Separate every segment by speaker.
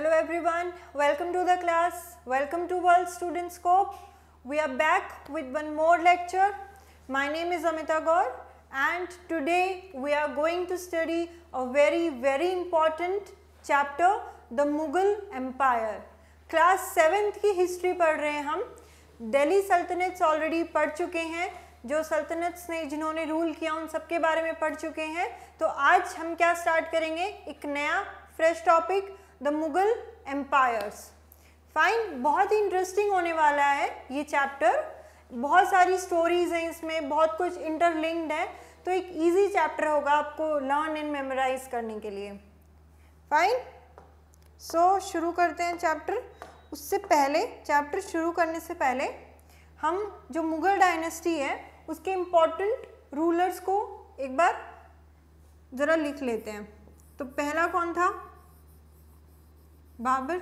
Speaker 1: Hello everyone, welcome to the class, welcome to World Student Scope. We are back with one more lecture. My name is Amita Gaur and today we are going to study a very very important chapter the Mughal Empire. Class 7th की history पढ़ रहे हैं हम दिल्ली सल्तनत already पढ़ चुके हैं जो सल्तनत ने जिन्होंने रूल किया उन सबके बारे में पढ़ चुके हैं तो आज हम क्या स्टार्ट करेंगे एक नया fresh topic the Mughal empires fine बहुत ही इंटरेस्टिंग होने वाला है ये चैप्टर बहुत सारी स्टोरीज हैं इसमें बहुत कुछ इंटरलिंक्ड है तो एक इजी चैप्टर होगा आपको लर्न एंड मेमोराइज करने के लिए फाइन सो so, शुरू करते हैं चैप्टर उससे पहले चैप्टर शुरू करने से पहले हम जो मुगल डायनेस्टी है उसके इम्पोर्टेंट रूलर्स को एक बार ज़रा लिख लेते हैं तो पहला कौन था बाबर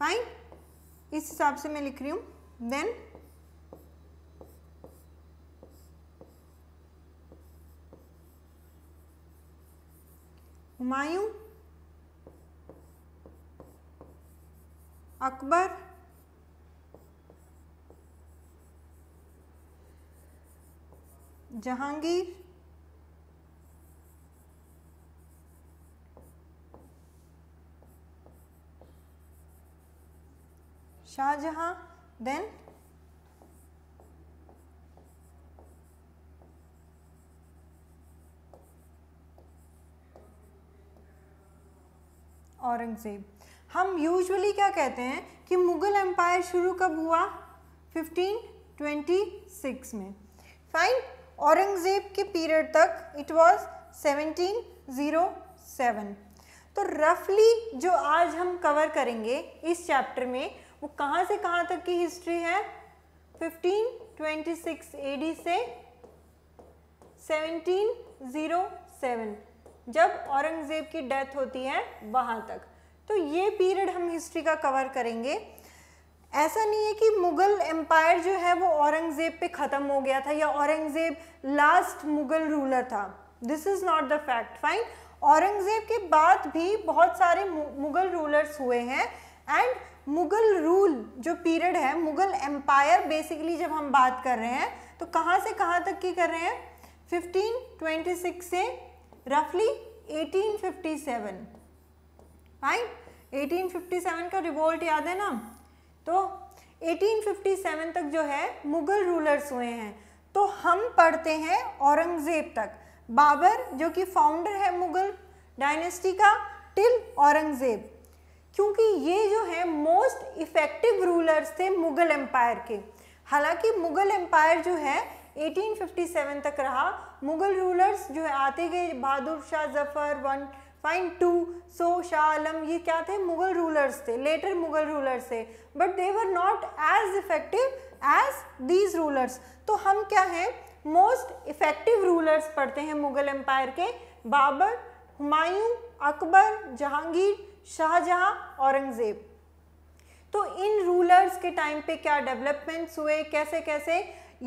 Speaker 1: फाइन इस हिसाब से मैं लिख रही हूँ देन हुमायूं अकबर जहांगीर शाहजहां देन औरंगज़ेब हम यूजुअली क्या कहते हैं कि मुग़ल एम्पायर शुरू कब हुआ 1526 में फाइन औरंगज़ेब के पीरियड तक इट वाज 1707 तो रफली जो आज हम कवर करेंगे इस चैप्टर में वो कहाँ से कहाँ तक की हिस्ट्री है 1526 एडी से 1707 जब औरंगजेब की डेथ होती है वहाँ तक तो ये पीरियड हम हिस्ट्री का कवर करेंगे ऐसा नहीं है कि मुग़ल एम्पायर जो है वो औरंगज़ेब पे ख़त्म हो गया था या औरंगज़ेब लास्ट मुग़ल रूलर था this is not the fact fine Aurangzeb के बाद भी बहुत सारे मुग़ल रूलर्स हुए हैं एंड मुगल रूल जो पीरियड है मुगल एम्पायर बेसिकली जब हम बात कर रहे हैं तो कहाँ से कहाँ तक की कर रहे हैं 1526 से रफली 1857 फाइन 1857 का रिवोल्ट याद है ना तो 1857 तक जो है मुगल रूलर्स हुए हैं तो हम पढ़ते हैं औरंगज़ेब तक बाबर जो कि फाउंडर है मुगल डायनेस्टी का टिल औरंगज़ेब क्योंकि ये जो है मोस्ट इफ़ेक्टिव रूलर्स थे मुग़ल एम्पायर के हालांकि मुग़ल एम्पायर जो है 1857 तक रहा मुग़ल रूलर्स जो है आते गए Bahadur Shah Zafar one fine two so Shah Alam ये क्या थे मुग़ल रूलर्स थे लेटर मुग़ल रूलर्स थे but they were not as effective as these rulers तो हम क्या हैं मोस्ट इफ़ेक्टिव रूलर्स पढ़ते हैं मुग़ल एम्पायर के बाबर हुमायूं अकबर जहांगीर शाहजहां औरंगजेब तो इन रूलर्स के टाइम पे क्या डेवलपमेंट्स हुए कैसे कैसे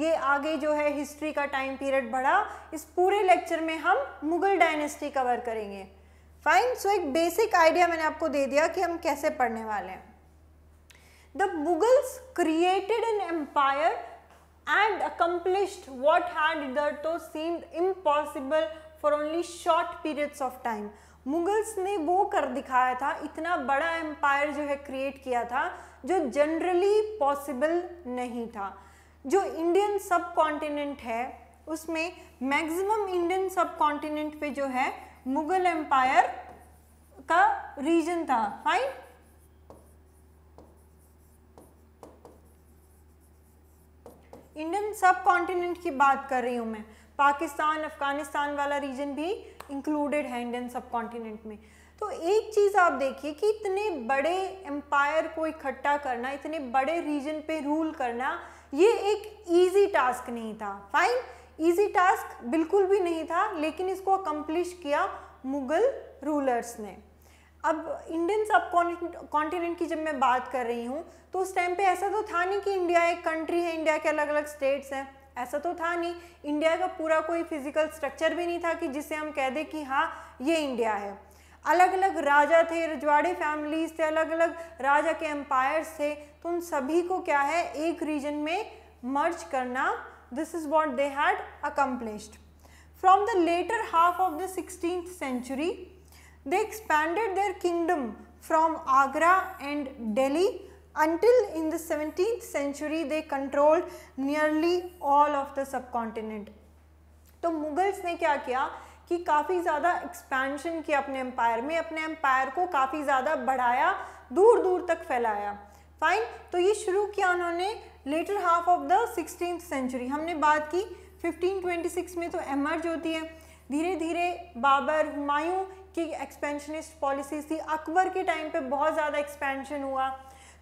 Speaker 1: ये आगे जो है हिस्ट्री का टाइम पीरियड बढ़ा इस पूरे लेक्चर में हम मुगल डायनेस्टी कवर करेंगे फाइन सो एक बेसिक आइडिया मैंने आपको दे दिया कि हम कैसे पढ़ने वाले हैं the Mughals created an empire and accomplished what had hitherto seemed impossible for only short periods of time Mughals ने वो कर दिखाया था इतना बड़ा एम्पायर जो है क्रिएट किया था जो जनरली पॉसिबल नहीं था जो इंडियन सब कॉन्टिनेंट है उसमें मैक्सिमम इंडियन सब कॉन्टिनेंट पे जो है मुगल एम्पायर का रीजन था फाइन इंडियन सब कॉन्टिनेंट की बात कर रही हूं मैं पाकिस्तान अफगानिस्तान वाला रीजन भी इंक्लूडेड है इंडियन सब कॉन्टिनेंट में तो एक चीज़ आप देखिए कि इतने बड़े एम्पायर को इकट्ठा करना इतने बड़े रीजन पे रूल करना ये एक इजी टास्क नहीं था फाइन इजी टास्क बिल्कुल भी नहीं था लेकिन इसको अकम्प्लिश किया मुगल रूलर्स ने अब इंडियन सब कॉन्टिनेंट की जब मैं बात कर रही हूँ तो उस टाइम पे ऐसा तो था नहीं कि इंडिया एक कंट्री है इंडिया के अलग अलग स्टेट्स हैं ऐसा तो था नहीं इंडिया का पूरा कोई फिजिकल स्ट्रक्चर भी नहीं था कि जिसे हम कह दें कि हाँ ये इंडिया है अलग अलग राजा थे रजवाड़े फैमिलीज थे अलग अलग राजा के एम्पायर्स थे तो उन सभी को क्या है एक रीजन में मर्ज करना this is what they had accomplished from the latter half of the sixteen century they expanded their kingdom from Agra and Delhi until in the 17th century they controlled nearly all of the subcontinent. तो मुगल्स ने क्या किया कि काफ़ी ज़्यादा expansion किया अपने empire में अपने एम्पायर को काफ़ी ज़्यादा बढ़ाया दूर दूर तक फैलाया फाइन तो ये शुरू किया उन्होंने latter half of the sixteen century हमने बात की 1526 में तो एमर्ज होती है धीरे धीरे बाबर हुमायूं की एक्सपेंशनिस्ट पॉलिसीज थी अकबर के टाइम पे बहुत ज़्यादा एक्सपेंशन हुआ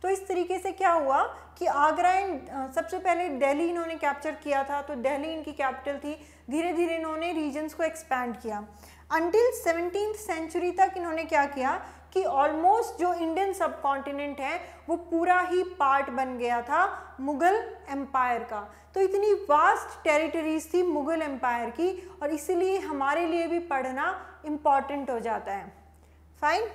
Speaker 1: तो इस तरीके से क्या हुआ कि आगरा इन सबसे पहले दिल्ली इन्होंने कैप्चर किया था तो दिल्ली इनकी कैपिटल थी धीरे धीरे इन्होंने रीजन्स को एक्सपैंड किया अनटिल सेवनटीन सेंचुरी तक इन्होंने क्या किया कि ऑलमोस्ट जो इंडियन सब कॉन्टिनेंट है वो पूरा ही पार्ट बन गया था मुगल एम्पायर का तो इतनी वास्ट टेरिटरीज थी मुगल एम्पायर की और इसीलिए हमारे लिए भी पढ़ना इम्पॉर्टेंट हो जाता है fine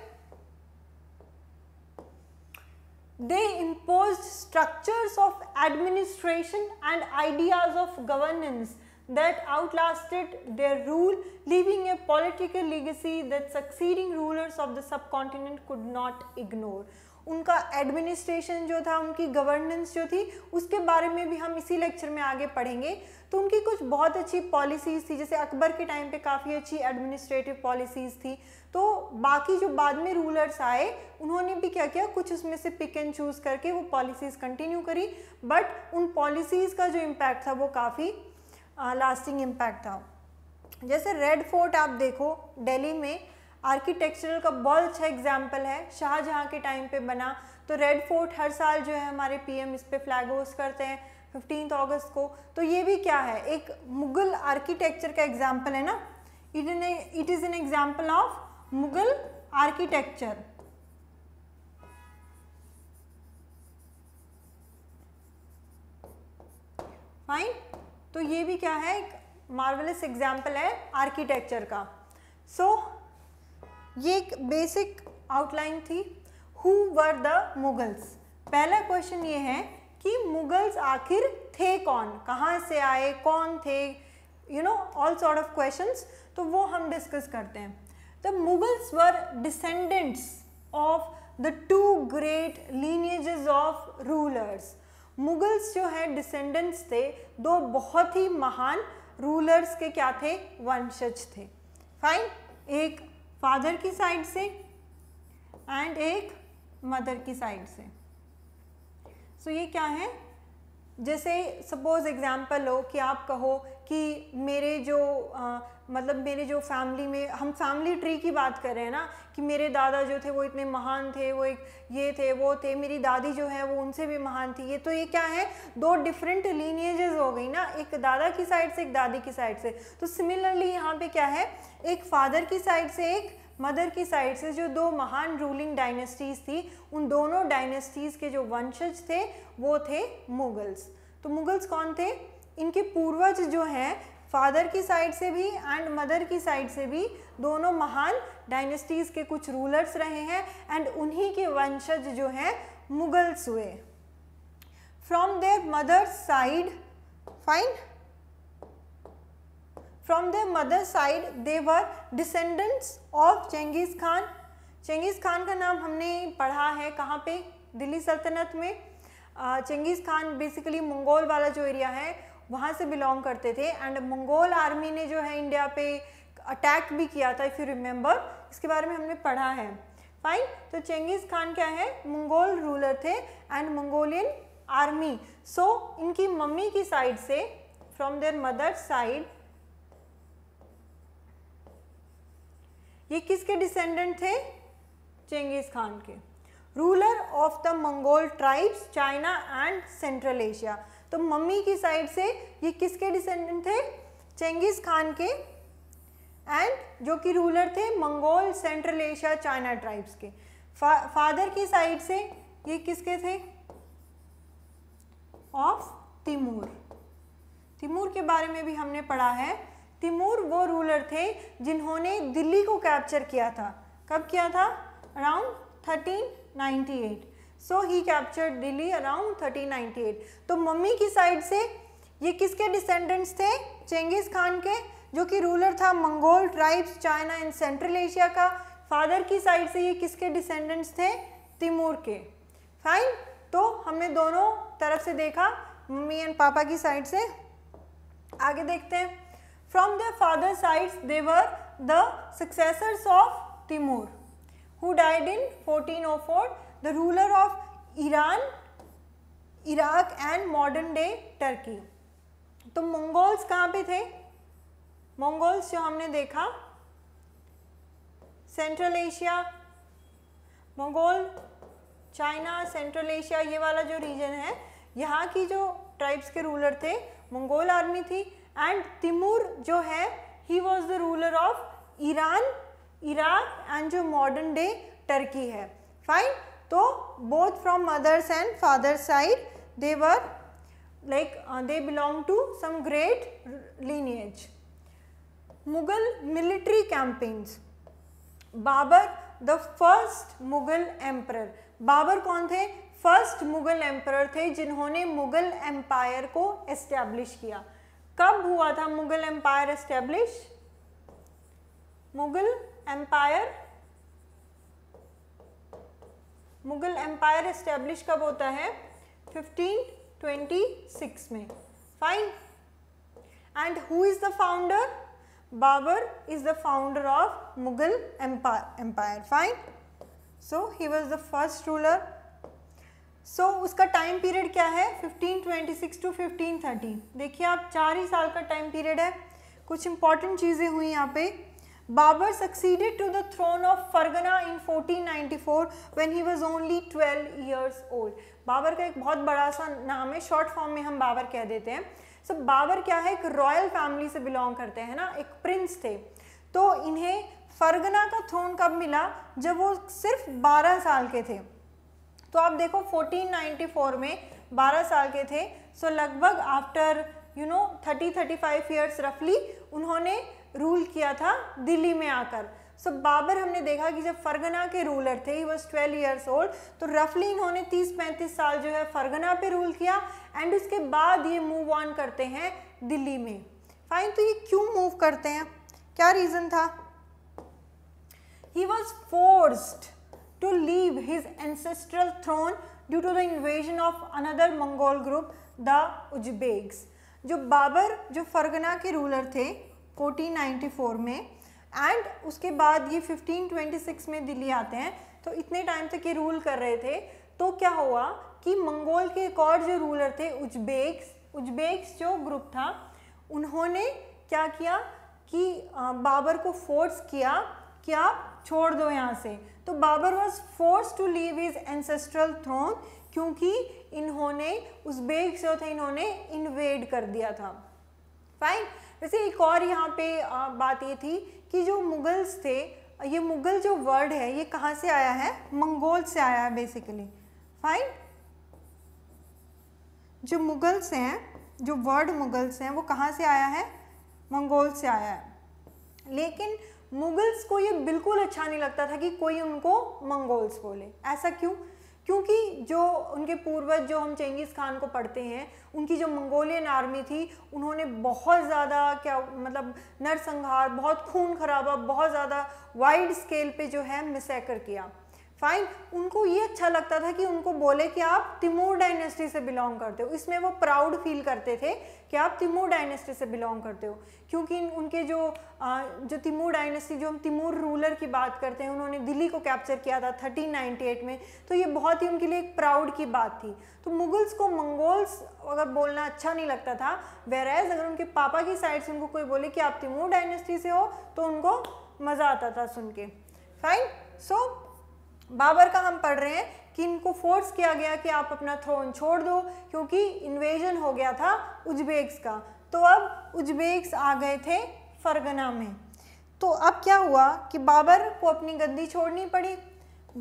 Speaker 1: They imposed structures of administration and ideas of governance that outlasted their rule leaving a political legacy that succeeding rulers of the subcontinent could not ignore. उनका एडमिनिस्ट्रेशन जो था उनकी गवर्नेंस जो थी उसके बारे में भी हम इसी लेक्चर में आगे पढ़ेंगे तो उनकी कुछ बहुत अच्छी पॉलिसीज़ थी जैसे अकबर के टाइम पे काफ़ी अच्छी एडमिनिस्ट्रेटिव पॉलिसीज़ थी तो बाकी जो बाद में रूलर्स आए उन्होंने भी क्या किया कुछ उसमें से पिक एंड चूज़ करके वो पॉलिसीज़ कंटिन्यू करी बट उन पॉलिसीज़ का जो इम्पैक्ट था वो काफ़ी लास्टिंग इम्पैक्ट था जैसे रेड फोर्ट आप देखो दिल्ली में आर्किटेक्चरल का बहुत अच्छा एग्जाम्पल है शाहजहाँ के टाइम पे बना तो रेड फोर्ट हर साल जो है हमारे पीएम इस पर फ्लैग होस्ट करते हैं फिफ्टीन अगस्त को तो ये भी क्या है एक मुगल आर्किटेक्चर का एग्जाम्पल है ना it it is an example of Mughal architecture fine तो ये भी क्या है एक मार्वलस एग्जाम्पल है आर्किटेक्चर का सो so, ये एक बेसिक आउटलाइन थी हु वर द मुगल्स पहला क्वेश्चन ये है कि मुगल्स आखिर थे कौन कहाँ से आए कौन थे you know all sort of questions तो वो हम डिस्कस करते हैं The Mughals were descendants of the two great lineages of rulers. Mughals जो है डिसेंडेंट्स थे दो बहुत ही महान रूलर्स के क्या थे वंशज थे फाइन एक फादर की साइड से एंड एक मदर की साइड से सो so, ये क्या है जैसे सपोज एग्जांपल हो कि आप कहो कि मेरे जो आ, मतलब मेरे जो फैमिली में हम फैमिली ट्री की बात कर रहे हैं ना कि मेरे दादा जो थे वो इतने महान थे वो एक ये थे वो थे मेरी दादी जो है वो उनसे भी महान थी ये तो ये क्या है दो डिफरेंट लीनियजेज़ हो गई ना एक दादा की साइड से एक दादी की साइड से तो सिमिलरली यहाँ पे क्या है एक फादर की साइड से एक मदर की साइड से जो दो महान रूलिंग डायनेस्टीज़ थी उन दोनों डायनेस्टीज़ के जो वंशज थे वो थे मुगल्स तो मुगल्स कौन थे इनके पूर्वज जो हैं फादर की साइड से भी एंड मदर की साइड से भी दोनों महान डायनेस्टीज़ के कुछ रूलर्स रहे हैं एंड उन्हीं के वंशज जो हैं मुगल्स हुए from their mother side fine from their mother side they were descendants of Genghis Khan Genghis का नाम हमने पढ़ा है कहाँ पे दिल्ली सल्तनत में चेंगीज खान बेसिकली मंगोल वाला जो एरिया है वहाँ से बिलोंग करते थे एंड मंगोल आर्मी ने जो है इंडिया पे अटैक भी किया था इफ़ यू रिमेंबर इसके बारे में हमने पढ़ा है फाइन तो चेंगिज खान क्या है मंगोल रूलर थे एंड मंगोलियन आर्मी सो इनकी मम्मी की साइड से फ्रॉम देयर मदर साइड ये किसके डिसेंडेंट थे चेंगिज खान के ruler of the Mongol tribes China and Central Asia तो मम्मी की साइड से ये किसके डिसेंडेंट थे चेंगिस खान के एंड जो कि रूलर थे Mongol Central Asia China tribes के फा, फादर की साइड से ये किसके थे ऑफ तिमूर तिमूर के बारे में भी हमने पढ़ा है तिमूर वो रूलर थे जिन्होंने दिल्ली को कैप्चर किया था कब किया था around 1398 so he capture Delhi around 1398 तो मम्मी की साइड से ये किसके डिसेंडेंट्स थे चेंगिस खान के जो कि रूलर था Mongol tribes China and Central Asia का फादर की साइड से ये किसके डिसेंडेंट्स थे तिमूर के फाइन तो हमने दोनों तरफ से देखा मम्मी एंड पापा की साइड से आगे देखते हैं from their father's sides they were the successors of Timur who died in 1404 the ruler of Iran, Iraq and modern day Turkey. तो मंगोल्स कहाँ पे थे मंगोल्स जो हमने देखा Central Asia Mongol China Central Asia ये वाला जो रीजन है यहाँ की जो ट्राइब्स के रूलर थे मंगोल आर्मी थी एंड तिमूर जो है he was the ruler of Iran Iraq and जो मॉडर्न डे टर्की है फाइन तो both from mothers and father side they were like they belong to some great lineage Mughal military campaigns Babur the first Mughal emperor Babur कौन थे first Mughal emperor थे जिन्होंने Mughal empire को establish किया कब हुआ था Mughal empire establish Mughal empire Mughal empire establish कब होता है 1526 में fine and who is the founder Babur is the founder of Mughal empire fine so he was the first ruler so उसका टाइम पीरियड क्या है 1526 टू 1530 देखिए आप चार ही साल का टाइम पीरियड है कुछ इंपॉर्टेंट चीज़ें हुई यहाँ पे Babur succeeded to the throne of Fargana in 1494 when he was only 12 years old. Babar का एक बहुत बड़ा सा नाम है शॉर्ट फॉर्म में हम बाबर कह देते हैं सो so, बाबर क्या है एक रॉयल फैमिली से बिलोंग करते हैं ना एक प्रिंस थे तो इन्हें फरगना का थ्रोन कब मिला जब वो सिर्फ 12 साल के थे तो आप देखो 1494 में 12 साल के थे सो so, लगभग after you know 30 35 five years रफली उन्होंने रूल किया था दिल्ली में आकर सो so, बाबर हमने देखा कि जब फरगना के रूलर थे he was twelve years old तो रफली इन्होंने तीस पैंतीस साल जो है फरगना पे रूल किया एंड उसके बाद ये मूव ऑन करते हैं दिल्ली में फाइन तो ये क्यों मूव करते हैं क्या रीज़न था he was forced to leave his ancestral throne due to the invasion of another Mongol group the Uzbegs जो बाबर जो फरगना के रूलर थे 1494 में एंड उसके बाद ये 1526 में दिल्ली आते हैं तो इतने टाइम तक ये रूल कर रहे थे तो क्या हुआ कि मंगोल के एक और जो रूलर थे उज्बेक्स उज्बेक्स जो ग्रुप था उन्होंने क्या किया कि बाबर को फोर्स किया कि आप छोड़ दो यहाँ से तो Babur was force to leave his ancestral throne क्योंकि इन्होंने उज्बेक्स जो थे इन्होंने इन्वेड कर दिया था फाइन वैसे एक और यहाँ पे बात ये थी कि जो मुगल्स थे ये मुगल जो वर्ड है ये कहाँ से आया है मंगोल से आया है बेसिकली फाइन जो मुगल्स हैं जो वर्ड मुगल्स हैं वो कहाँ से आया है मंगोल से आया है लेकिन मुगल्स को ये बिल्कुल अच्छा नहीं लगता था कि कोई उनको मंगोल्स बोले ऐसा क्यों क्योंकि जो उनके पूर्वज जो हम चेंगिस खान को पढ़ते हैं उनकी जो मंगोलियन आर्मी थी उन्होंने बहुत ज़्यादा क्या मतलब नरसंहार बहुत खून खराबा बहुत ज़्यादा वाइड स्केल पे जो है मिसैकर किया फाइन उनको ये अच्छा लगता था कि उनको बोले कि आप तिमूर डायनेस्टी से बिलोंग करते हो इसमें वो प्राउड फील करते थे कि आप तिमूर डायनेस्टी से बिलोंग करते हो क्योंकि उनके जो जो तिमूर डायनेस्टी जो हम तिमूर रूलर की बात करते हैं उन्होंने दिल्ली को कैप्चर किया था 1398 में तो ये बहुत ही उनके लिए एक प्राउड की बात थी तो मुगल्स को मंगोल्स अगर बोलना अच्छा नहीं लगता था वेराज अगर उनके पापा की साइड से उनको कोई बोले कि आप तिमूर डायनेस्टी से हो तो उनको मज़ा आता था सुन के फाइन सो बाबर का हम पढ़ रहे हैं कि इनको फोर्स किया गया कि आप अपना थ्रोन छोड़ दो क्योंकि इन्वेजन हो गया था उज्बेक्स का तो अब उज्बेक्स आ गए थे फरगना में तो अब क्या हुआ कि बाबर को अपनी गद्दी छोड़नी पड़ी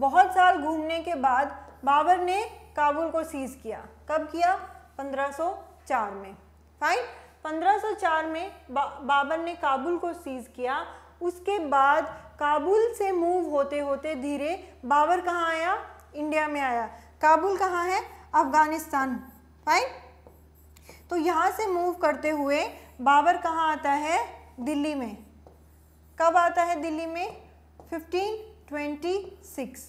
Speaker 1: बहुत साल घूमने के बाद बाबर ने काबुल को सीज किया कब किया 1504 में फाइन 1504 में बा, बाबर ने काबुल को सीज किया उसके बाद काबुल से मूव होते होते धीरे बाबर कहाँ आया इंडिया में आया काबुल कहाँ है अफगानिस्तान फाइन तो यहाँ से मूव करते हुए बाबर कहाँ आता है दिल्ली में कब आता है दिल्ली में 1526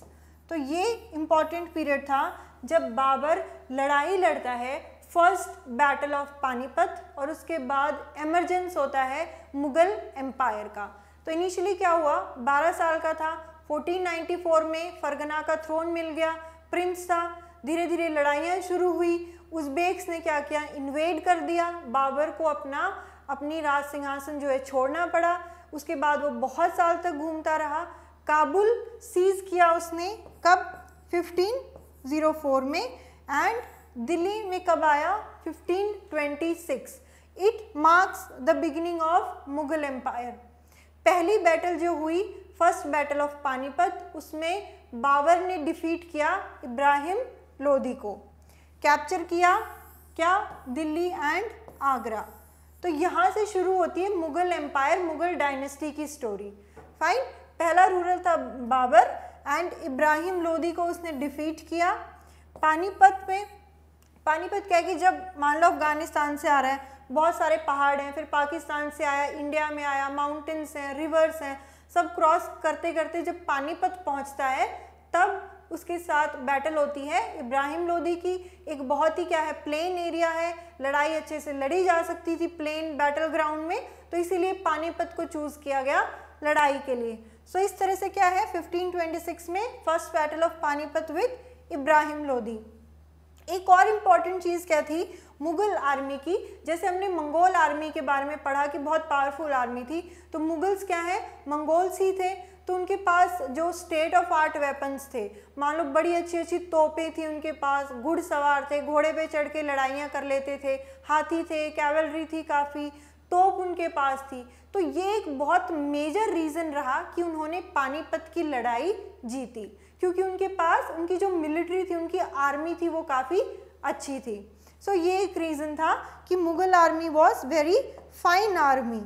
Speaker 1: तो ये इम्पॉर्टेंट पीरियड था जब बाबर लड़ाई लड़ता है फर्स्ट बैटल ऑफ पानीपत और उसके बाद एमरजेंस होता है मुगल एम्पायर का तो इनिशियली क्या हुआ 12 साल का था 1494 में फरगना का थ्रोन मिल गया प्रिंस था धीरे धीरे लड़ाइयाँ शुरू हुई उज्बेक्स ने क्या किया इन्वेड कर दिया बाबर को अपना अपनी राज सिंहासन जो है छोड़ना पड़ा उसके बाद वो बहुत साल तक घूमता रहा काबुल सीज किया उसने कब 1504 में एंड दिल्ली में कब आया 1526 it marks the beginning of Mughal empire पहली बैटल जो हुई फर्स्ट बैटल ऑफ पानीपत उसमें बाबर ने डिफीट किया इब्राहिम लोधी को कैप्चर किया क्या दिल्ली एंड आगरा तो यहाँ से शुरू होती है मुगल एम्पायर मुगल डायनेस्टी की स्टोरी फाइन पहला रूरल था बाबर एंड इब्राहिम लोधी को उसने डिफीट किया पानीपत में पानीपत क्या कि जब मान लो अफगानिस्तान से आ रहा है बहुत सारे पहाड़ हैं फिर पाकिस्तान से आया इंडिया में आया माउंटेन्स हैं रिवर्स हैं सब क्रॉस करते करते जब पानीपत पहुंचता है तब उसके साथ बैटल होती है इब्राहिम लोधी की एक बहुत ही क्या है प्लेन एरिया है लड़ाई अच्छे से लड़ी जा सकती थी प्लेन बैटल ग्राउंड में तो इसीलिए पानीपत को चूज़ किया गया लड़ाई के लिए सो so, इस तरह से क्या है 1526 में first battle of Panipat with Ibrahim Lodi एक और इम्पॉर्टेंट चीज़ क्या थी मुगल आर्मी की जैसे हमने मंगोल आर्मी के बारे में पढ़ा कि बहुत पावरफुल आर्मी थी तो मुगल्स क्या है मंगोल्स ही थे तो उनके पास जो स्टेट ऑफ आर्ट वेपन्स थे मान लो बड़ी अच्छी अच्छी तोपें थी उनके पास घुड़सवार थे घोड़े पे चढ़ के लड़ाइयाँ कर लेते थे हाथी थे कैवलरी थी काफ़ी तोप उनके पास थी तो ये एक बहुत मेजर रीज़न रहा कि उन्होंने पानीपत की लड़ाई जीती क्योंकि उनके पास उनकी जो मिलिट्री थी उनकी आर्मी थी वो काफ़ी अच्छी थी सो so, ये एक रीज़न था कि Mughal army was very fine army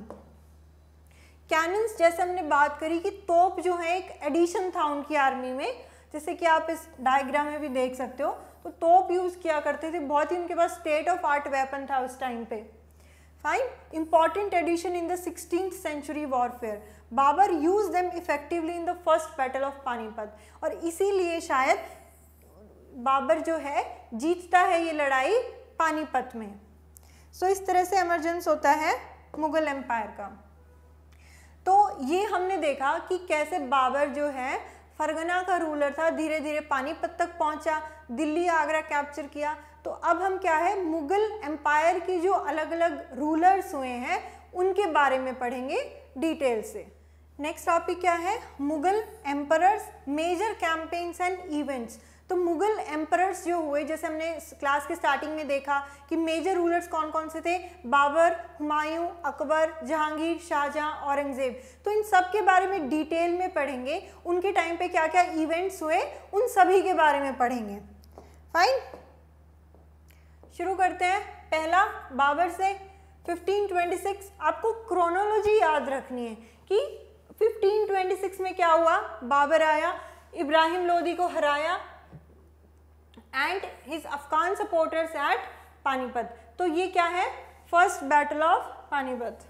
Speaker 1: cannons जैसे हमने बात करी कि तोप जो है एक एडिशन था उनकी आर्मी में जैसे कि आप इस डायग्राम में भी देख सकते हो तो तोप यूज़ किया करते थे बहुत ही उनके पास स्टेट ऑफ आर्ट वेपन था उस टाइम पे fine important addition in the 16th century warfare babar used them effectively in the first battle of panipat इसीलिए शायद बाबर जो है जीतता है ये लड़ाई पानीपत में सो so, इस तरह से एमरजेंस होता है मुगल एम्पायर का तो ये हमने देखा कि कैसे बाबर जो है फरगना का रूलर था धीरे धीरे पानीपत तक पहुंचा दिल्ली आगरा कैप्चर किया तो अब हम क्या है मुगल एम्पायर की जो अलग अलग रूलर्स हुए हैं उनके बारे में पढ़ेंगे डिटेल से नेक्स्ट टॉपिक क्या है Mughal emperors major campaigns and events तो मुगल एम्परर्स जो हुए जैसे हमने क्लास के स्टार्टिंग में देखा कि मेजर रूलर्स कौन कौन से थे बाबर हुमायूं अकबर जहांगीर शाहजहां औरंगजेब तो इन सब के बारे में डिटेल में पढ़ेंगे उनके टाइम पे क्या क्या इवेंट्स हुए उन सभी के बारे में पढ़ेंगे फाइन शुरू करते हैं पहला बाबर से 1526 आपको क्रोनोलॉजी याद रखनी है कि 1526 में क्या हुआ बाबर आया इब्राहिम लोदी को हराया and his Afghan supporters at Panipat तो ये क्या है first battle of Panipat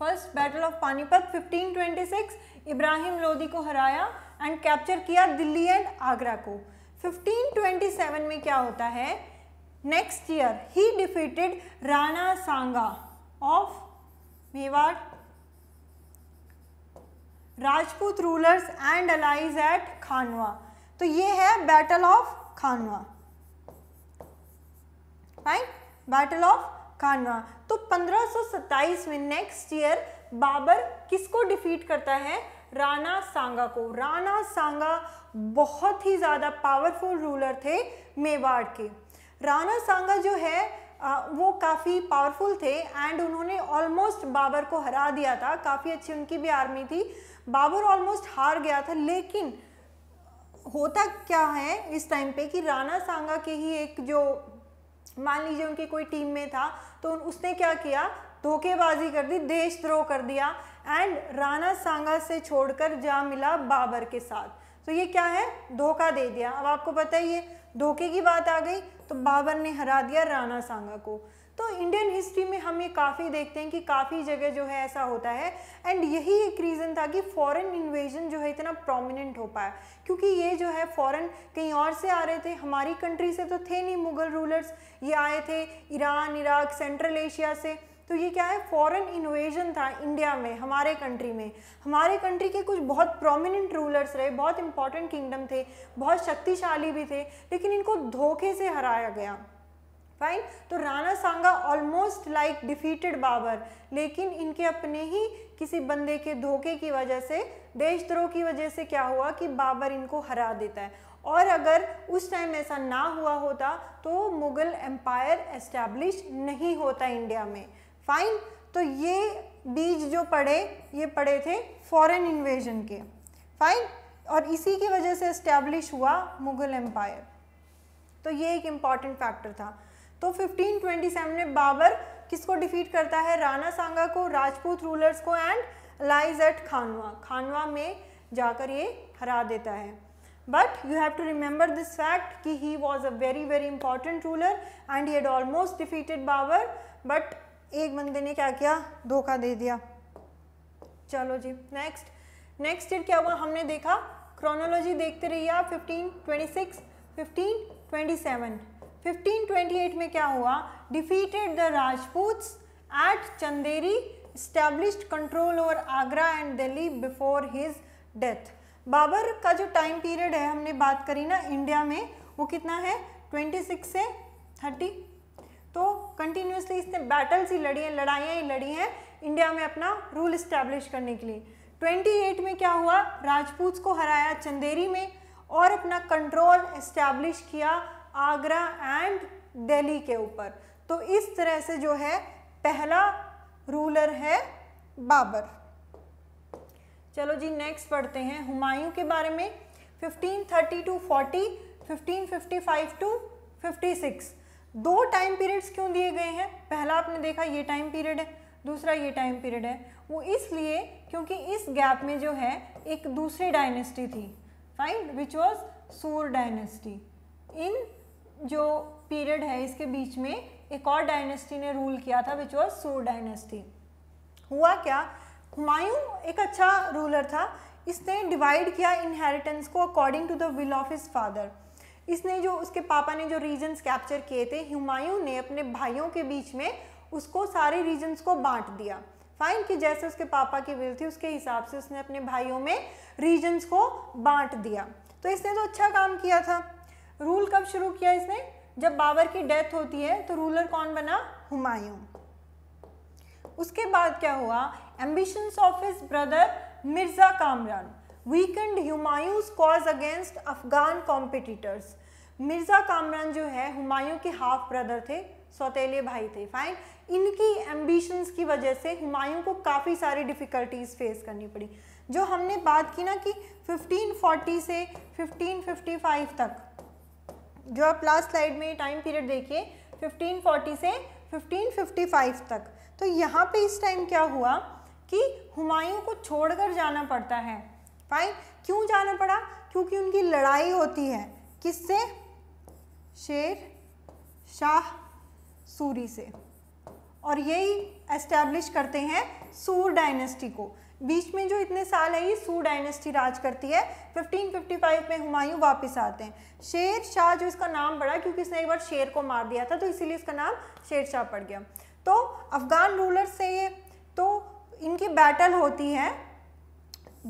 Speaker 1: first battle of Panipat 1526 Ibrahim Lodi को हराया एंड कैप्चर किया दिल्ली एंड आगरा को 1527 में क्या होता है next year he defeated Rana Sanga of Mewar Rajput rulers and allies at Khanwa तो ये है battle of Khanwa right battle of Khanwa तो 1527 में नेक्स्ट ईयर बाबर किसको डिफीट करता है राणा सांगा को राणा सांगा बहुत ही ज़्यादा पावरफुल रूलर थे मेवाड़ के राणा सांगा जो है वो काफ़ी पावरफुल थे एंड उन्होंने ऑलमोस्ट बाबर को हरा दिया था काफ़ी अच्छी उनकी भी आर्मी थी बाबर ऑलमोस्ट हार गया था लेकिन होता क्या है इस टाइम पे कि राणा सांगा के ही एक जो मान लीजिए उनकी कोई टीम में था तो उसने क्या किया धोखेबाजी कर दी देशद्रोह कर दिया एंड राणा सांगा से छोड़कर जा मिला बाबर के साथ तो ये क्या है धोखा दे दिया अब आपको पता है ये धोखे की बात आ गई तो बाबर ने हरा दिया राणा सांगा को तो इंडियन हिस्ट्री में हम ये काफ़ी देखते हैं कि काफ़ी जगह जो है ऐसा होता है एंड यही एक रीज़न था कि फॉरेन इन्वेजन जो है इतना प्रोमिनेंट हो पाया क्योंकि ये जो है फॉरेन कहीं और से आ रहे थे हमारी कंट्री से तो थे नहीं मुग़ल रूलर्स ये आए थे ईरान इराक सेंट्रल एशिया से तो ये क्या है फॉरेन इन्वेजन था इंडिया में हमारे कंट्री में हमारे कंट्री के कुछ बहुत प्रोमिनेंट रूलर्स रहे बहुत इंपॉर्टेंट किंगडम थे बहुत शक्तिशाली भी थे लेकिन इनको धोखे से हराया गया फाइन तो Rana Sanga almost like defeated Babur लेकिन इनके अपने ही किसी बंदे के धोखे की वजह से देशद्रोह की वजह से क्या हुआ कि बाबर इनको हरा देता है और अगर उस टाइम ऐसा ना हुआ होता तो मुग़ल एम्पायर एस्टैब्लिश नहीं होता इंडिया में फाइन तो ये बीज जो पड़े ये पड़े थे फॉरेन इन्वेजन के फाइन और इसी की वजह से एस्टैब्लिश हुआ मुग़ल एम्पायर तो ये एक इम्पॉर्टेंट फैक्टर था तो 1527 में बाबर किसको डिफीट करता है राणा सांगा को राजपूत रूलर्स को and allies at Khanwa Khanwa में जाकर ये हरा देता है but you have to remember this fact कि he was a very very important ruler and he almost defeated Babur but एक बंदे ने क्या किया धोखा दे दिया चलो जी नेक्स्ट नेक्स्ट ईयर क्या हुआ हमने देखा क्रोनोलॉजी देखते रहिए आप 1526, 1527 1528 में क्या हुआ defeated the Rajput at Chanderi established control over Agra and Delhi before his death Babur का जो टाइम पीरियड है हमने बात करी ना इंडिया में वो कितना है 26 से 30 तो कंटिन्यूसली इसने बैटल्स ही लड़ी हैं लड़ाइयाँ ही लड़ी हैं इंडिया में अपना रूल इस्टेब्लिश करने के लिए 28 में क्या हुआ राजपूत को हराया चंदेरी में और अपना कंट्रोल इस्टेब्लिश किया आगरा एंड दिल्ली के ऊपर तो इस तरह से जो है पहला रूलर है बाबर चलो जी नेक्स्ट पढ़ते हैं हुमायूं के बारे में 1530 टू 40, 1555 टू 56 दो टाइम पीरियड्स क्यों दिए गए हैं पहला आपने देखा ये टाइम पीरियड है दूसरा ये टाइम पीरियड है वो इसलिए क्योंकि इस गैप में जो है एक दूसरी डायनेस्टी थी fine which was Sur dynasty in जो पीरियड है इसके बीच में एक और डायनेस्टी ने रूल किया था विच वॉज सूर डायनेस्टी हुआ क्या हुमायूं एक अच्छा रूलर था इसने डिवाइड किया इनहेरिटेंस को according to the will of his father इसने जो उसके पापा ने जो रीजन्स कैप्चर किए थे हुमायूं ने अपने भाइयों के बीच में उसको सारे रीजन्स को बांट दिया फाइन कि जैसे उसके पापा की विल थी उसके हिसाब से उसने अपने भाइयों में रीजन्स को बांट दिया तो इसने तो अच्छा काम किया था रूल कब शुरू किया इसने जब बाबर की डेथ होती है तो रूलर कौन बना हुमायूं उसके बाद क्या हुआ ambitions of his brother Mirza Kamran weakened Humayun cause against Afghan competitors Mirza Kamran जो है हुमायूं के हाफ ब्रदर थे सौतेले भाई थे फाइन इनकी एम्बिशंस की वजह से हुमायूं को काफ़ी सारी डिफ़िकल्टीज फेस करनी पड़ी जो हमने बात की ना कि 1540 से 1555 तक जो आप लास्ट स्लाइड में टाइम पीरियड देखिए 1540 से 1555 तक तो यहाँ पे इस टाइम क्या हुआ कि हुमायूं को छोड़कर जाना पड़ता है फाइन क्यों जाना पड़ा क्योंकि उनकी लड़ाई होती है किससे शेर शाह सूरी से और यही एस्टेब्लिश करते हैं सूर डायनेस्टी को बीच में जो इतने साल है ये सू डायनेस्टी राज करती है 1555 में हुमायूं वापस आते हैं शेर शाह जो इसका नाम पड़ा क्योंकि इसने एक बार शेर को मार दिया था तो इसीलिए इसका नाम शेर शाह पड़ गया तो अफगान रूलर से ये तो इनकी बैटल होती है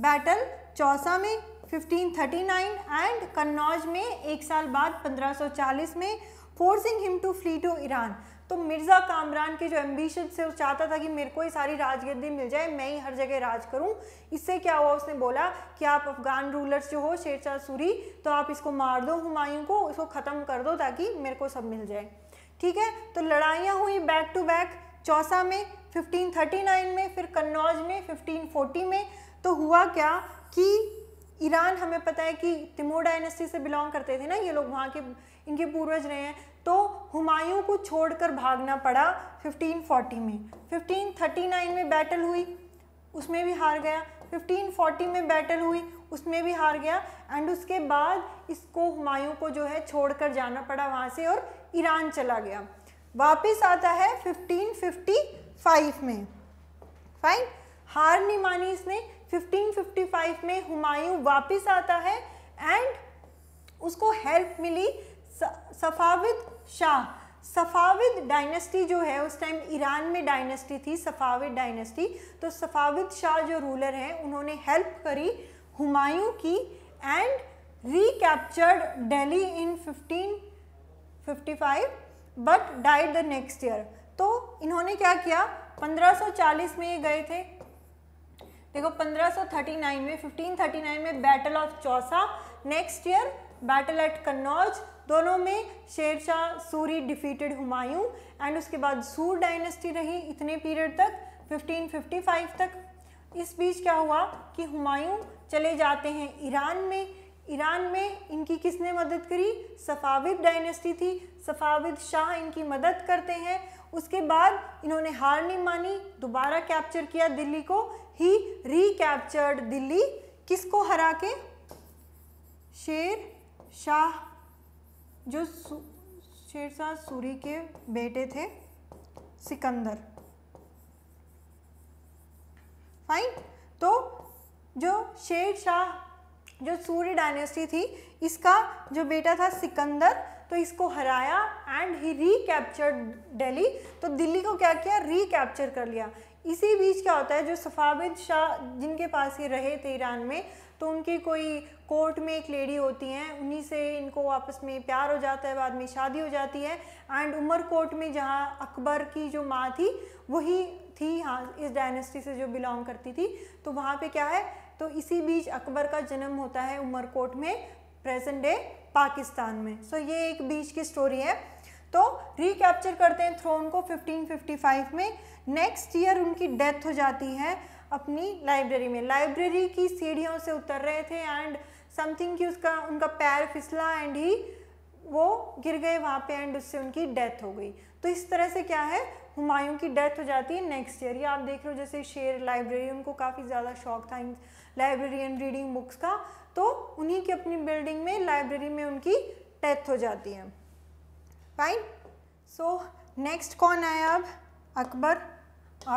Speaker 1: बैटल चौसा में 1539 एंड कन्नौज में एक साल बाद 1540 में forcing him to flee to Iran तो मिर्ज़ा कामरान के जो एम्बिशन से वो चाहता था कि मेरे को ही सारी राजगद्दी मिल जाए मैं ही हर जगह राज करूं इससे क्या हुआ उसने बोला कि आप अफगान रूलर्स जो हो शेरशाह सूरी तो आप इसको मार दो हुमायूं को इसको ख़त्म कर दो ताकि मेरे को सब मिल जाए ठीक है तो लड़ाइयाँ हुई बैक टू बैक चौसा में फिफ्टीन में फिर कन्नौज में फिफ्टीन में तो हुआ क्या कि ईरान हमें पता है कि तिमोर डायनेस्टी से बिलोंग करते थे ना ये लोग वहाँ के इनके पूर्वज रहे हैं तो हुमायूं को छोड़कर भागना पड़ा 1540 में 1539 में बैटल हुई उसमें भी हार गया 1540 में बैटल हुई उसमें भी हार गया एंड उसके बाद इसको हुमायूं को जो है छोड़कर जाना पड़ा वहाँ से और ईरान चला गया वापस आता है 1555 में फाइन हार नहीं मानी इसने 1555 में हुमायूं वापस आता है एंड उसको हेल्प मिली सफाविद शाह सफाविद डायनेस्टी जो है उस टाइम ईरान में डायनेस्टी थी सफाविद डायनेस्टी तो सफाविद शाह जो रूलर हैं उन्होंने हेल्प करी हुमायूं की and recaptured Delhi in 1555 but died the next year तो इन्होंने क्या किया 1540 में ये गए थे देखो 1539 में 1539 में battle of Chausa next year battle at Kannauj दोनों में शेरशाह सूरी डिफीटेड हुमायूं एंड उसके बाद सूर डायनेस्टी रही इतने पीरियड तक 1555 तक इस बीच क्या हुआ कि हुमायूं चले जाते हैं ईरान में ईरान में इनकी किसने मदद करी सफ़ाविद डायनेस्टी थी सफ़ाविद शाह इनकी मदद करते हैं उसके बाद इन्होंने हार नहीं मानी दोबारा कैप्चर किया दिल्ली को ही रिकैप्चर्ड दिल्ली किसको हरा के शेर शाह जो शेरशाह सूरी के बेटे थे सिकंदर फाइन तो जो शेरशाह जो सूर्य डायनेस्टी थी इसका जो बेटा था सिकंदर तो इसको हराया एंड ही रीकैप्चर्ड दिल्ली तो दिल्ली को क्या किया रीकैप्चर कर लिया इसी बीच क्या होता है जो सफ़ाविद शाह जिनके पास ये रहे थे ईरान में तो उनकी कोई कोर्ट में एक लेडी होती हैं उन्हीं से इनको आपस में प्यार हो जाता है बाद में शादी हो जाती है एंड उमर कोर्ट में जहाँ अकबर की जो माँ थी वही थी हाँ इस डायनेस्टी से जो बिलोंग करती थी तो वहाँ पे क्या है तो इसी बीच अकबर का जन्म होता है उमर कोट में प्रेजेंट डे पाकिस्तान में सो so, ये एक बीच की स्टोरी है तो रिकैप्चर करते हैं थ्रोन को 1555 में नेक्स्ट ईयर उनकी डेथ हो जाती है अपनी लाइब्रेरी में लाइब्रेरी की सीढ़ियों से उतर रहे थे एंड समथिंग कि उसका उनका पैर फिसला एंड ही वो गिर गए वहाँ पे एंड उससे उनकी डेथ हो गई तो इस तरह से क्या है हुमायूं की डेथ हो जाती है नेक्स्ट ईयर ये आप देख रहे हो जैसे शेर लाइब्रेरी उनको काफ़ी ज़्यादा शौक था लाइब्रेरी एंड रीडिंग बुक्स का तो उन्हीं की अपनी बिल्डिंग में लाइब्रेरी में उनकी डेथ हो जाती है फाइन सो नेक्स्ट कौन आया अब अकबर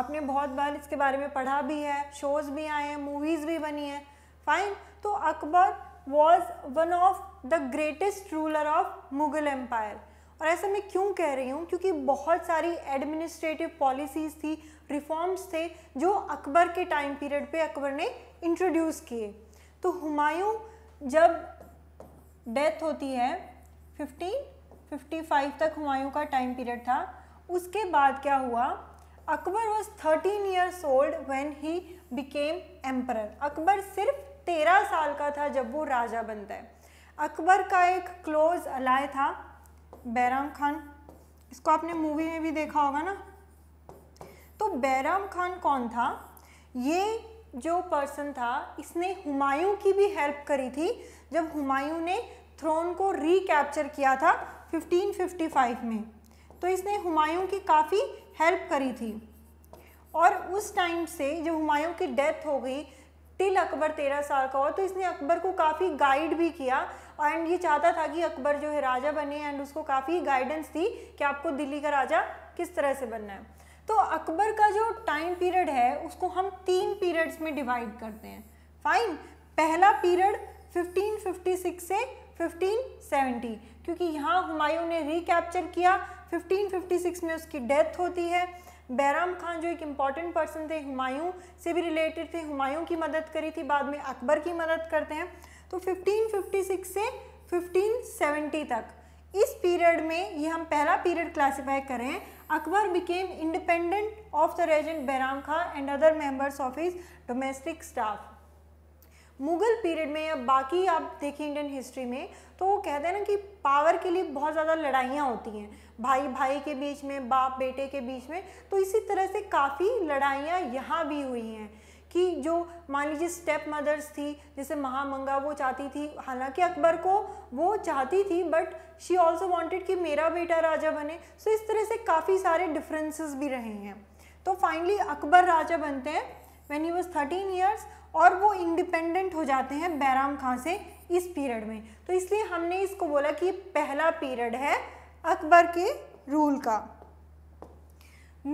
Speaker 1: आपने बहुत बार इसके बारे में पढ़ा भी है शोज़ भी आए हैं मूवीज़ भी बनी है फाइन तो Akbar was one of the greatest ruler of Mughal empire और ऐसा मैं क्यों कह रही हूँ क्योंकि बहुत सारी एडमिनिस्ट्रेटिव पॉलिसीज़ थी रिफॉर्म्स थे जो अकबर के टाइम पीरियड पे अकबर ने इंट्रोड्यूस किए तो हुमायूं जब डेथ होती है फिफ्टीन 55 तक हुमायूं का टाइम पीरियड था उसके बाद क्या हुआ Akbar was thirteen years old when he became emperor Akbar सिर्फ तेरह साल का था जब वो राजा बनता है अकबर का एक क्लोज अलाय था बैराम खान इसको आपने मूवी में भी देखा होगा ना तो बैराम खान कौन था ये जो पर्सन था इसने हुमायूं की भी हेल्प करी थी जब हुमायूं ने थ्रोन को रिकैप्चर किया था 1555 में तो इसने हुमायूं की काफ़ी हेल्प करी थी और उस टाइम से जो हुमायूं की डेथ हो गई टिल अकबर तेरह साल का हो तो इसने अकबर को काफ़ी गाइड भी किया एंड ये चाहता था कि अकबर जो है राजा बने एंड उसको काफ़ी गाइडेंस दी कि आपको दिल्ली का राजा किस तरह से बनना है तो अकबर का जो टाइम पीरियड है उसको हम तीन पीरियड्स में डिवाइड करते हैं फाइन पहला पीरियड 1556 से 1570 क्योंकि यहाँ हुमायूं ने रिकैप्चर किया 1556 में उसकी डेथ होती है बैराम खान जो एक इम्पॉर्टेंट पर्सन थे हुमायूं से भी रिलेटेड थे हुमायूं की मदद करी थी बाद में अकबर की मदद करते हैं तो 1556 से 1570 तक इस पीरियड में ये हम पहला पीरियड क्लासीफाई करें Akbar became independent of the regent Bairam Khan and other members of his domestic staff Mughal period में या बाकी आप देखें इंडियन हिस्ट्री में तो वो कहते हैं ना कि पावर के लिए बहुत ज़्यादा लड़ाइयाँ होती हैं भाई भाई के बीच में बाप बेटे के बीच में तो इसी तरह से काफ़ी लड़ाइयाँ यहाँ भी हुई हैं कि जो मान लीजिए स्टेप मदर्स थी जैसे महामंगा वो चाहती थी हालांकि अकबर को वो चाहती थी बट शी ऑल्सो वॉन्टेड कि मेरा बेटा राजा बने सो इस तरह से काफ़ी सारे डिफरेंसेस भी रहे हैं तो फाइनली अकबर राजा बनते हैं when he was thirteen years और वो इंडिपेंडेंट हो जाते हैं बैराम खां से इस पीरियड में तो इसलिए हमने इसको बोला कि पहला पीरियड है अकबर के रूल का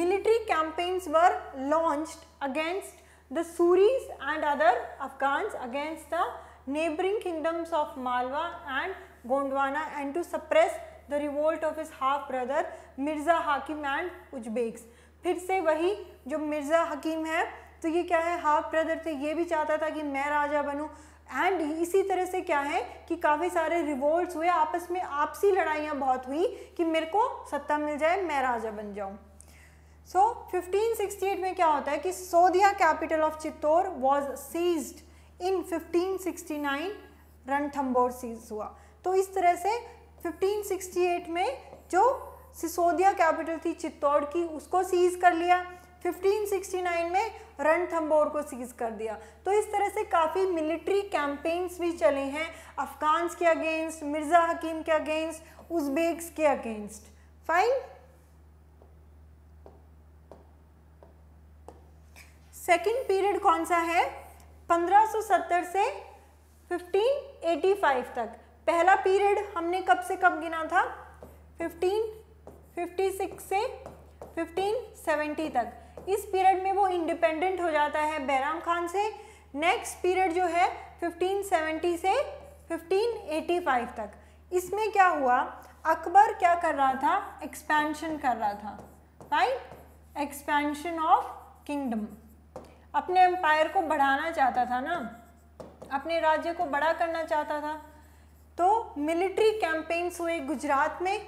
Speaker 1: military campaigns were launch against the Suris and other Afghan against the neighbouring kingdoms of Malwa and Gondwana and to suppress the revolt of his half brother Mirza Hakim and Uzbeks फिर से वही जो मिर्जा हकीम है तो ये क्या है हाफ ब्रदर थे तो ये भी चाहता था कि मैं राजा बनूँ एंड इसी तरह से क्या है कि काफ़ी सारे रिवोल्ट्स हुए आपस में आपसी लड़ाइयाँ बहुत हुई कि मेरे को सत्ता मिल जाए मैं राजा बन जाऊँ सो फिफ्टीन सिक्सटी एट में क्या होता है कि Sisodia capital of Chittor was seized in fifteen sixty nine Ranthambore siege हुआ तो इस तरह से 1568 में जो सिसोदिया कैपिटल थी चित्तौड़ की उसको सीज कर लिया 1569 में रणथंबोर को सीज कर दिया तो इस तरह से काफ़ी मिलिट्री कैंपेन्स भी चले हैं अफगान्स के अगेंस्ट मिर्ज़ा हकीम के अगेंस्ट उज्बेक्स के अगेंस्ट फाइन सेकेंड पीरियड कौन सा है 1570 से 1585 तक पहला पीरियड हमने कब से कब गिना था 1556 से 1570 तक इस पीरियड में वो इंडिपेंडेंट हो जाता है बैराम खान से नेक्स्ट पीरियड जो है 1570 से 1585 तक इसमें क्या हुआ अकबर क्या कर रहा था एक्सपेंशन कर रहा था राइट एक्सपेंशन ऑफ किंगडम अपने एम्पायर को बढ़ाना चाहता था ना अपने राज्य को बड़ा करना चाहता था तो मिलिट्री कैंपेन्स हुए गुजरात में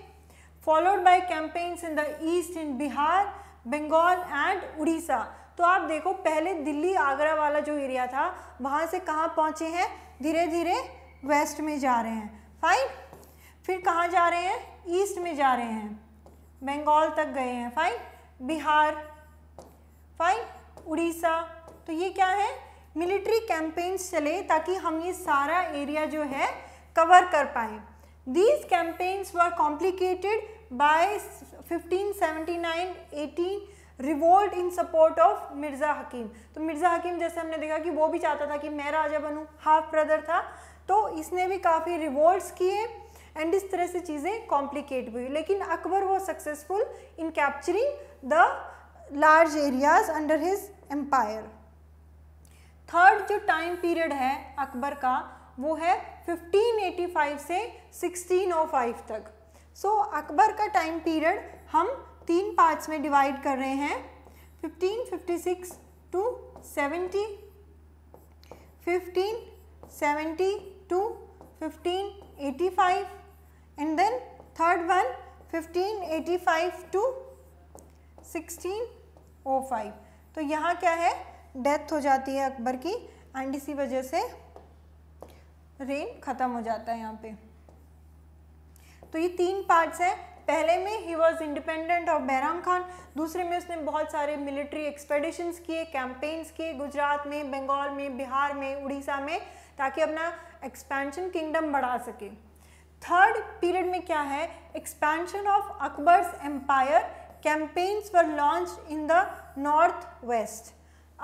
Speaker 1: followed by campaigns in the east in Bihar Bengal and Orissa तो आप देखो पहले दिल्ली आगरा वाला जो एरिया था वहाँ से कहाँ पहुँचे हैं धीरे धीरे वेस्ट में जा रहे हैं फाइन फिर कहाँ जा रहे हैं ईस्ट में जा रहे हैं बंगाल तक गए हैं फाइन बिहार फाइन उड़ीसा तो ये क्या है मिलिट्री कैंपेन्स चले ताकि हम ये सारा एरिया जो है कवर कर पाए these campaigns were complicated by 1579 18 revolt in support of Mirza Hakim तो मिर्ज़ा हकीम जैसे हमने देखा कि वो भी चाहता था कि मैं राजा बनूँ हाफ ब्रदर था तो इसने भी काफ़ी रिवोल्ट्स किए एंड इस तरह से चीज़ें कॉम्प्लिकेट हुई लेकिन अकबर वो successful in capturing the large areas under his empire third जो टाइम पीरियड है अकबर का वो है 1585 से 1605 तक सो so, अकबर का टाइम पीरियड हम तीन पार्ट्स में डिवाइड कर रहे हैं 1556 to 70, 1570 to 1585 and then third one 1585 ओ 1605 तो यहाँ क्या है डेथ हो जाती है अकबर की एंड इसी वजह से रेन ख़त्म हो जाता है यहाँ पे तो ये तीन पार्ट्स हैं पहले में he was independent of Bairam Khan दूसरे में उसने बहुत सारे मिलिट्री एक्सपेडिशंस किए कैंपेन्स किए गुजरात में बंगाल में बिहार में उड़ीसा में ताकि अपना एक्सपेंशन किंगडम बढ़ा सके थर्ड पीरियड में क्या है expansion of Akbar's empire campaigns were launched in the north west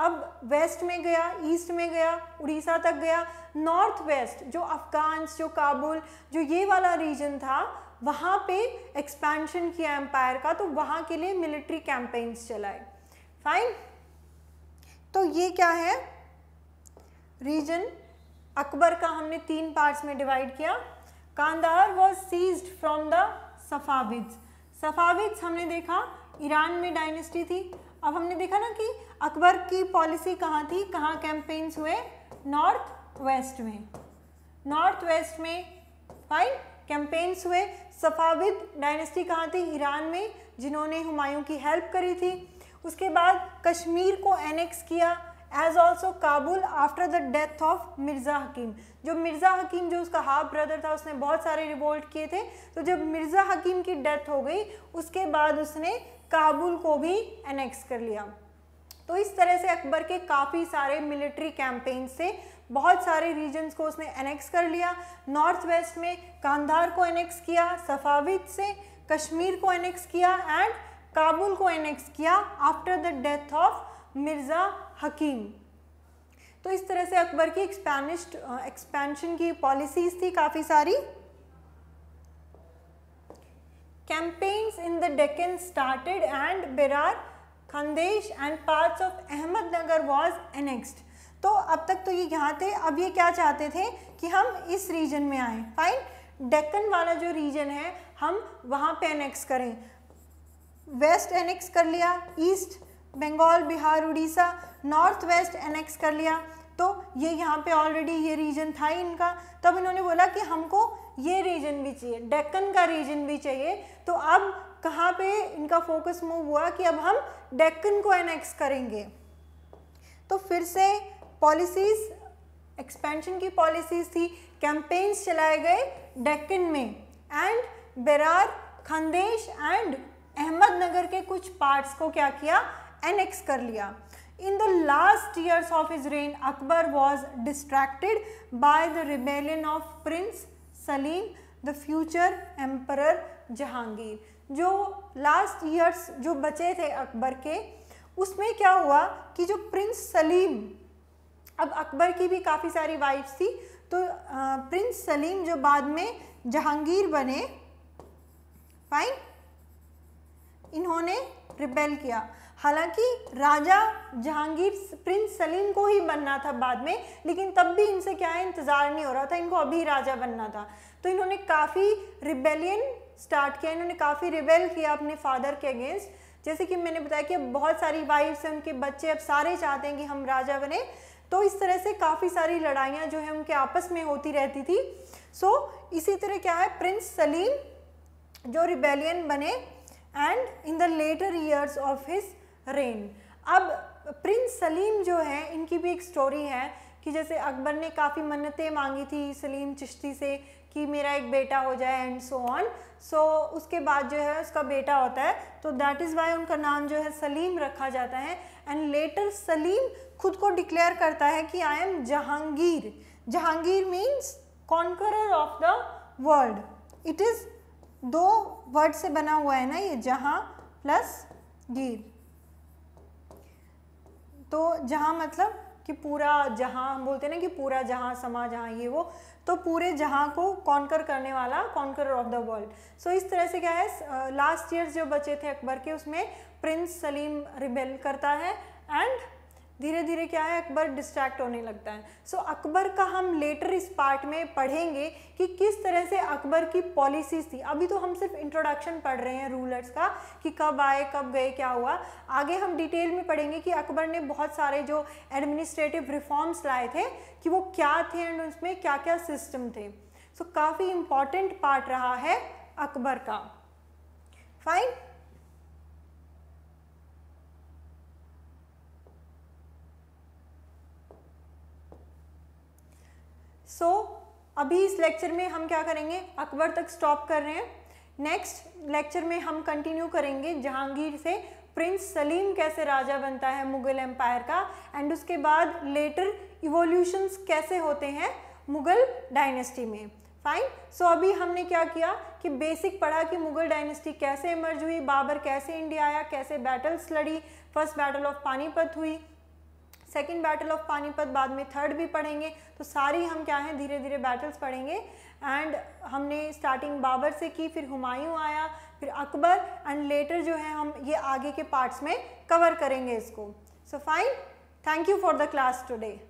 Speaker 1: अब वेस्ट में गया ईस्ट में गया उड़ीसा तक गया नॉर्थ वेस्ट जो अफगान जो काबुल जो ये वाला रीजन था वहाँ पे एक्सपेंशन किया एम्पायर का तो वहाँ के लिए मिलिट्री कैंपेन्स चलाए फाइन तो ये क्या है रीजन अकबर का हमने तीन पार्ट्स में डिवाइड किया Kandahar was seized from the Safavids Safavids हमने देखा ईरान में डायनेस्टी थी अब हमने देखा ना कि अकबर की पॉलिसी कहाँ थी कहाँ कैंपेन्स हुए नॉर्थ वेस्ट में नॉर्थ वेस्ट में फाइन कैंपेन्स हुए सफाविद डायनेस्टी कहाँ थी ईरान में जिन्होंने हुमायूं की हेल्प करी थी उसके बाद कश्मीर को एनेक्स किया as also Kabul after the death of Mirza Hakim जो मिर्ज़ा हकीम जो उसका हाफ ब्रदर था उसने बहुत सारे रिवोल्ट किए थे तो जब मिर्ज़ा हकीम की डेथ हो गई उसके बाद उसने काबुल को भी एनेक्स कर लिया तो इस तरह से अकबर के काफ़ी सारे मिलिट्री कैंपेन से बहुत सारे रीजन्स को उसने एनेक्स कर लिया नॉर्थ वेस्ट में कांधार को एनेक्स किया सफाविद से कश्मीर को एनेक्स किया एंड काबुल को एनेक्स किया after the death of Mirza Hakim तो इस तरह से अकबर की एक्सपैनिश एक्सपेंशन की पॉलिसीज़ थी काफ़ी सारी Campaigns in the Deccan started and Berar, Khandesh and parts of Ahmednagar was annexed. तो अब तक तो ये यहाँ थे अब ये क्या चाहते थे कि हम इस रीजन में आए फाइन डेक्कन वाला जो रीजन है हम वहाँ पे एनेक्स करें वेस्ट एनेक्स कर लिया east Bengal Bihar Orissa north west annex कर लिया तो ये यहाँ पे ऑलरेडी ये रीजन था ही इनका तब इन्होंने बोला कि हमको ये रीजन भी चाहिए डेक्कन का रीजन भी चाहिए तो अब कहाँ पे इनका फोकस मूव हुआ कि अब हम डेक्कन को एनेक्स करेंगे तो फिर से पॉलिसीज़ एक्सपेंशन की पॉलिसीज थी कैंपेन्स चलाए गए डेक्कन में एंड बेरार खंदेश एंड अहमदनगर के कुछ पार्ट्स को क्या किया एनेक्स कर लिया In the last years of his reign, Akbar was distracted by the rebellion of Prince Salim, the future Emperor Jahangir. जो लास्ट ईयर्स जो बचे थे अकबर के उसमें क्या हुआ कि जो प्रिंस सलीम अब अकबर की भी काफ़ी सारी वाइफ्स थी तो आ, प्रिंस सलीम जो बाद में जहांगीर बने फाइन इन्होंने रिबेल किया हालांकि राजा जहांगीर प्रिंस सलीम को ही बनना था बाद में लेकिन तब भी इनसे क्या है इंतज़ार नहीं हो रहा था इनको अभी राजा बनना था तो इन्होंने काफ़ी रिबेलियन स्टार्ट किया इन्होंने काफ़ी रिबेल किया अपने फादर के अगेंस्ट जैसे कि मैंने बताया कि अब बहुत सारी वाइफ्स हैं उनके बच्चे अब सारे चाहते हैं कि हम राजा बने तो इस तरह से काफ़ी सारी लड़ाइयाँ जो है उनके आपस में होती रहती थी सो so, इसी तरह क्या है प्रिंस सलीम जो रिबेलियन बने and in the later years of his reign अब प्रिंस सलीम जो है इनकी भी एक स्टोरी है कि जैसे अकबर ने काफ़ी मन्नतें मांगी थी सलीम चिश्ती से कि मेरा एक बेटा हो जाए एंड सो ऑन सो उसके बाद जो है उसका बेटा होता है तो दैट इज़ वाई उनका नाम जो है सलीम रखा जाता है एंड लेटर सलीम खुद को डिक्लेयर करता है कि I am Jahangir Jahangir means conqueror of the world it is दो वर्ड से बना हुआ है ना ये जहाँ प्लस गीर तो जहाँ मतलब कि पूरा जहाँ हम बोलते हैं ना कि पूरा जहाँ समा जहाँ ये वो तो पूरे जहाँ को कॉन्कर करने वाला conquer of the world so इस तरह से क्या है लास्ट ईयर जो बचे थे अकबर के उसमें प्रिंस सलीम रिबेल करता है एंड धीरे धीरे क्या है अकबर डिस्ट्रैक्ट होने लगता है सो so, अकबर का हम लेटर इस पार्ट में पढ़ेंगे कि किस तरह से अकबर की पॉलिसीज थी अभी तो हम सिर्फ इंट्रोडक्शन पढ़ रहे हैं रूलर्स का कि कब आए कब गए क्या हुआ आगे हम डिटेल में पढ़ेंगे कि अकबर ने बहुत सारे जो एडमिनिस्ट्रेटिव रिफॉर्म्स लाए थे कि वो क्या थे एंड उसमें क्या क्या सिस्टम थे सो so, काफ़ी इम्पॉर्टेंट पार्ट रहा है अकबर का फाइन सो so, अभी इस लेक्चर में हम क्या करेंगे अकबर तक स्टॉप कर रहे हैं नेक्स्ट लेक्चर में हम कंटिन्यू करेंगे जहांगीर से प्रिंस सलीम कैसे राजा बनता है मुगल एम्पायर का एंड उसके बाद लेटर इवोल्यूशंस कैसे होते हैं मुगल डायनेस्टी में फाइन सो so, अभी हमने क्या किया कि बेसिक पढ़ा कि मुगल डायनेस्टी कैसे इमर्ज हुई बाबर कैसे इंडिया आया कैसे बैटल्स लड़ी फर्स्ट बैटल ऑफ पानीपत हुई सेकेंड बैटल ऑफ पानीपत बाद में थर्ड भी पढ़ेंगे तो सारी हम क्या हैं धीरे धीरे बैटल्स पढ़ेंगे एंड हमने स्टार्टिंग बाबर से की फिर हुमायूं आया फिर अकबर एंड लेटर जो है हम ये आगे के पार्ट्स में कवर करेंगे इसको so fine thank you for the class today